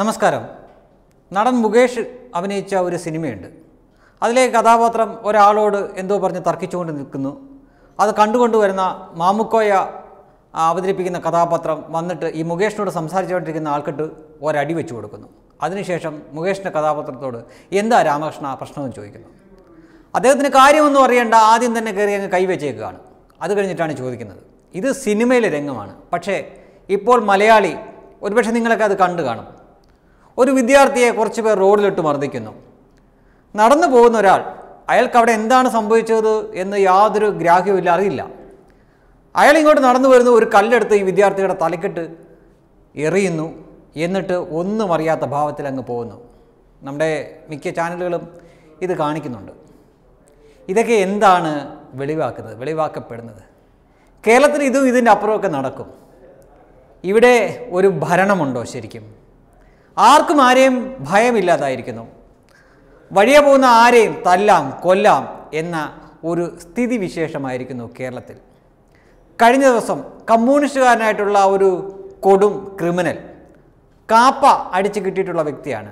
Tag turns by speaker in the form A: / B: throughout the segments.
A: നമസ്കാരം നടൻ മുകേഷ് അഭിനയിച്ച ഒരു സിനിമയുണ്ട് അതിലെ കഥാപാത്രം ഒരാളോട് എന്തോ പറഞ്ഞ് തർക്കിച്ചുകൊണ്ട് നിൽക്കുന്നു അത് കണ്ടുകൊണ്ട് വരുന്ന മാമുക്കോയ അവതരിപ്പിക്കുന്ന കഥാപാത്രം വന്നിട്ട് ഈ മുകേഷിനോട് സംസാരിച്ചുകൊണ്ടിരിക്കുന്ന ആൾക്കിട്ട് ഒരടി വെച്ചു കൊടുക്കുന്നു അതിനുശേഷം മുകേഷിൻ്റെ കഥാപാത്രത്തോട് എന്താ രാമകൃഷ്ണ പ്രശ്നമെന്ന് ചോദിക്കുന്നു അദ്ദേഹത്തിന് കാര്യമൊന്നും അറിയേണ്ട ആദ്യം തന്നെ കയറി അങ്ങ് കൈവച്ചേക്കുകയാണ് അത് കഴിഞ്ഞിട്ടാണ് ചോദിക്കുന്നത് ഇത് സിനിമയിലെ രംഗമാണ് പക്ഷേ ഇപ്പോൾ മലയാളി ഒരുപക്ഷെ നിങ്ങളൊക്കെ അത് കണ്ടു കാണും ഒരു വിദ്യാർത്ഥിയെ കുറച്ച് പേർ റോഡിലിട്ട് മർദ്ദിക്കുന്നു നടന്നു പോകുന്ന ഒരാൾ അയാൾക്ക് അവിടെ എന്താണ് സംഭവിച്ചത് എന്ന് യാതൊരു ഗ്രാഹ്യവുമില്ല അറിയില്ല അയാൾ ഇങ്ങോട്ട് നടന്നു വരുന്നു ഒരു കല്ലെടുത്ത് ഈ വിദ്യാർത്ഥിയുടെ തലക്കെട്ട് എറിയുന്നു എന്നിട്ട് ഒന്നും അറിയാത്ത ഭാവത്തിൽ അങ്ങ് പോകുന്നു നമ്മുടെ മിക്ക ചാനലുകളും ഇത് കാണിക്കുന്നുണ്ട് ഇതൊക്കെ എന്താണ് വെളിവാക്കുന്നത് വെളിവാക്കപ്പെടുന്നത് കേരളത്തിൽ ഇതും ഇതിൻ്റെ അപ്പുറമൊക്കെ നടക്കും ഇവിടെ ഒരു ഭരണമുണ്ടോ ശരിക്കും ആർക്കും ആരെയും ഭയമില്ലാതായിരിക്കുന്നു വഴിയെ പോകുന്ന ആരെയും തല്ലാം കൊല്ലാം എന്ന ഒരു സ്ഥിതിവിശേഷമായിരിക്കുന്നു കേരളത്തിൽ കഴിഞ്ഞ ദിവസം കമ്മ്യൂണിസ്റ്റുകാരനായിട്ടുള്ള ഒരു കൊടും ക്രിമിനൽ കാപ്പ അടിച്ചു കിട്ടിയിട്ടുള്ള വ്യക്തിയാണ്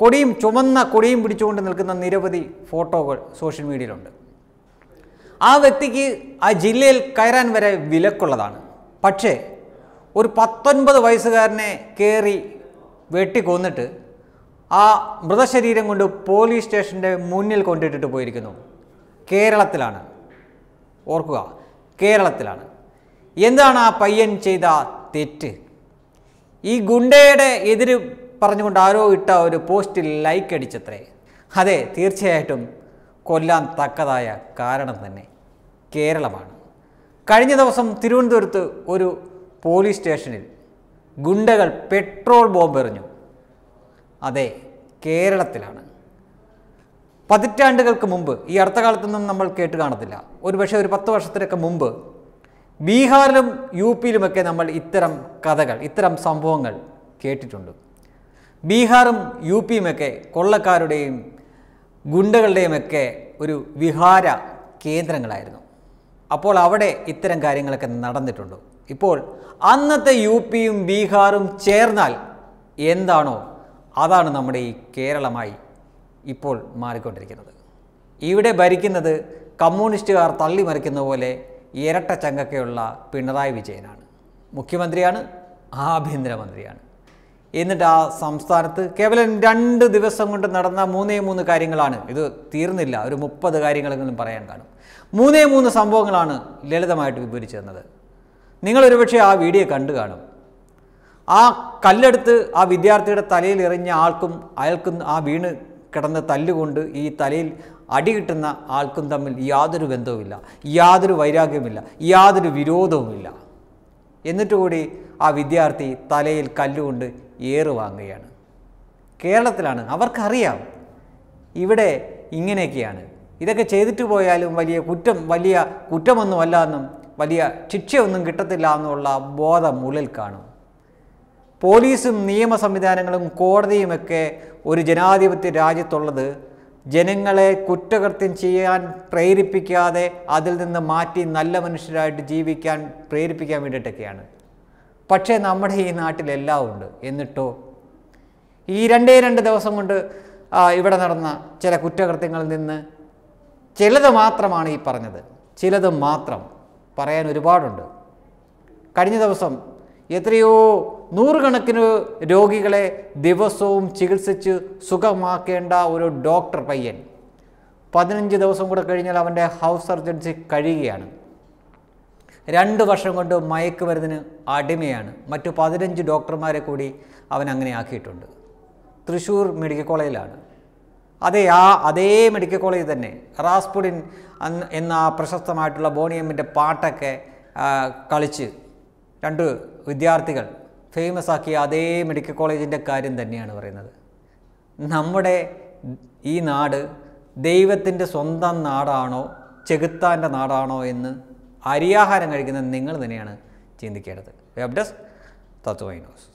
A: കൊടിയും ചുമന്ന കൊടിയും പിടിച്ചുകൊണ്ട് നിൽക്കുന്ന നിരവധി ഫോട്ടോകൾ സോഷ്യൽ മീഡിയയിലുണ്ട് ആ വ്യക്തിക്ക് ആ ജില്ലയിൽ കയറാൻ വരെ വിലക്കുള്ളതാണ് പക്ഷേ ഒരു പത്തൊൻപത് വയസ്സുകാരനെ കയറി വെട്ടിക്കൊന്നിട്ട് ആ മൃതശരീരം കൊണ്ട് പോലീസ് സ്റ്റേഷൻ്റെ മുന്നിൽ കൊണ്ടിട്ടിട്ട് പോയിരിക്കുന്നു കേരളത്തിലാണ് ഓർക്കുക കേരളത്തിലാണ് എന്താണ് ആ പയ്യൻ ചെയ്ത തെറ്റ് ഈ ഗുണ്ടയുടെ എതിര് പറഞ്ഞുകൊണ്ട് ആരോ ഇട്ട ഒരു പോസ്റ്റിൽ ലൈക്ക് അടിച്ചത്രേ അതെ തീർച്ചയായിട്ടും കൊല്ലാൻ തക്കതായ കാരണം തന്നെ കേരളമാണ് കഴിഞ്ഞ ദിവസം തിരുവനന്തപുരത്ത് ഒരു പോലീസ് സ്റ്റേഷനിൽ ഗുണ്ടകൾ പെട്രോൾ ബോംബെറിഞ്ഞു അതെ കേരളത്തിലാണ് പതിറ്റാണ്ടുകൾക്ക് മുമ്പ് ഈ അടുത്ത കാലത്തൊന്നും നമ്മൾ കേട്ട് കാണത്തില്ല പക്ഷേ ഒരു പത്ത് വർഷത്തിനൊക്കെ മുമ്പ് ബീഹാറിലും യു പിയിലുമൊക്കെ നമ്മൾ ഇത്തരം കഥകൾ ഇത്തരം സംഭവങ്ങൾ കേട്ടിട്ടുണ്ട് ബീഹാറും യു പിയുമൊക്കെ കൊള്ളക്കാരുടെയും ഗുണ്ടകളുടെയുമൊക്കെ ഒരു വിഹാര കേന്ദ്രങ്ങളായിരുന്നു അപ്പോൾ അവിടെ ഇത്തരം കാര്യങ്ങളൊക്കെ നടന്നിട്ടുണ്ട് ഇപ്പോൾ അന്നത്തെ യു പിയും ബീഹാറും ചേർന്നാൽ എന്താണോ അതാണ് നമ്മുടെ ഈ കേരളമായി ഇപ്പോൾ മാറിക്കൊണ്ടിരിക്കുന്നത് ഇവിടെ ഭരിക്കുന്നത് കമ്മ്യൂണിസ്റ്റുകാർ തള്ളിമറിക്കുന്ന പോലെ ഇരട്ട ചങ്കക്കയുള്ള പിണറായി വിജയനാണ് മുഖ്യമന്ത്രിയാണ് ആഭ്യന്തരമന്ത്രിയാണ് എന്നിട്ട് ആ സംസ്ഥാനത്ത് കേവലം രണ്ട് ദിവസം കൊണ്ട് നടന്ന മൂന്നേ മൂന്ന് കാര്യങ്ങളാണ് ഇത് തീർന്നില്ല ഒരു മുപ്പത് കാര്യങ്ങളെങ്കിലും പറയാൻ കാണും മൂന്നേ മൂന്ന് സംഭവങ്ങളാണ് ലളിതമായിട്ട് വിവരിച്ചു തന്നത് നിങ്ങളൊരുപക്ഷെ ആ വീഡിയോ കണ്ടു കാണും ആ കല്ലെടുത്ത് ആ വിദ്യാർത്ഥിയുടെ തലയിൽ എറിഞ്ഞ ആൾക്കും അയാൾക്കും ആ വീണ് കിടന്ന തല്ലുകൊണ്ട് ഈ തലയിൽ അടി കിട്ടുന്ന ആൾക്കും തമ്മിൽ യാതൊരു ബന്ധവുമില്ല യാതൊരു വൈരാഗ്യവുമില്ല യാതൊരു വിരോധവുമില്ല എന്നിട്ട് കൂടി ആ വിദ്യാർത്ഥി തലയിൽ കല്ലുകൊണ്ട് ഏറ് വാങ്ങുകയാണ് കേരളത്തിലാണ് അവർക്കറിയാം ഇവിടെ ഇങ്ങനെയൊക്കെയാണ് ഇതൊക്കെ ചെയ്തിട്ട് പോയാലും വലിയ കുറ്റം വലിയ കുറ്റമൊന്നുമല്ല എന്നും വലിയ ശിക്ഷയൊന്നും കിട്ടത്തില്ല എന്നുള്ള ബോധം ഉള്ളിൽ കാണും പോലീസും നിയമ സംവിധാനങ്ങളും കോടതിയുമൊക്കെ ഒരു ജനാധിപത്യ രാജ്യത്തുള്ളത് ജനങ്ങളെ കുറ്റകൃത്യം ചെയ്യാൻ പ്രേരിപ്പിക്കാതെ അതിൽ നിന്ന് മാറ്റി നല്ല മനുഷ്യരായിട്ട് ജീവിക്കാൻ പ്രേരിപ്പിക്കാൻ വേണ്ടിയിട്ടൊക്കെയാണ് പക്ഷേ നമ്മുടെ ഈ നാട്ടിലെല്ലാം ഉണ്ട് എന്നിട്ടോ ഈ രണ്ടേ രണ്ട് ദിവസം കൊണ്ട് ഇവിടെ നടന്ന ചില കുറ്റകൃത്യങ്ങളിൽ നിന്ന് ചിലത് മാത്രമാണ് ഈ പറഞ്ഞത് ചിലത് മാത്രം പറയാൻ ഒരുപാടുണ്ട് കഴിഞ്ഞ ദിവസം എത്രയോ നൂറുകണക്കിന് രോഗികളെ ദിവസവും ചികിത്സിച്ച് സുഖമാക്കേണ്ട ഒരു ഡോക്ടർ പയ്യൻ പതിനഞ്ച് ദിവസം കൂടെ കഴിഞ്ഞാൽ അവൻ്റെ ഹൗസ് സർജൻസി കഴിയുകയാണ് രണ്ട് വർഷം കൊണ്ട് മയക്കുമരുന്നിന് അടിമയാണ് മറ്റു പതിനഞ്ച് ഡോക്ടർമാരെ കൂടി അവൻ അങ്ങനെ ആക്കിയിട്ടുണ്ട് തൃശ്ശൂർ മെഡിക്കൽ കോളേജിലാണ് അതെ ആ അതേ മെഡിക്കൽ കോളേജ് തന്നെ റാസ്പുഡിൻ എന്ന പ്രശസ്തമായിട്ടുള്ള ബോണിയമ്മിൻ്റെ പാട്ടൊക്കെ കളിച്ച് രണ്ട് വിദ്യാർത്ഥികൾ ഫേമസ് ആക്കിയ അതേ മെഡിക്കൽ കോളേജിൻ്റെ കാര്യം തന്നെയാണ് പറയുന്നത് നമ്മുടെ ഈ നാട് ദൈവത്തിൻ്റെ സ്വന്തം നാടാണോ ചെകുത്താൻ്റെ നാടാണോ എന്ന് അരിയാഹാരം കഴിക്കുന്ന നിങ്ങൾ തന്നെയാണ് ചിന്തിക്കേണ്ടത് വെബ് ഡെസ്ക് തത്വൈനോസ്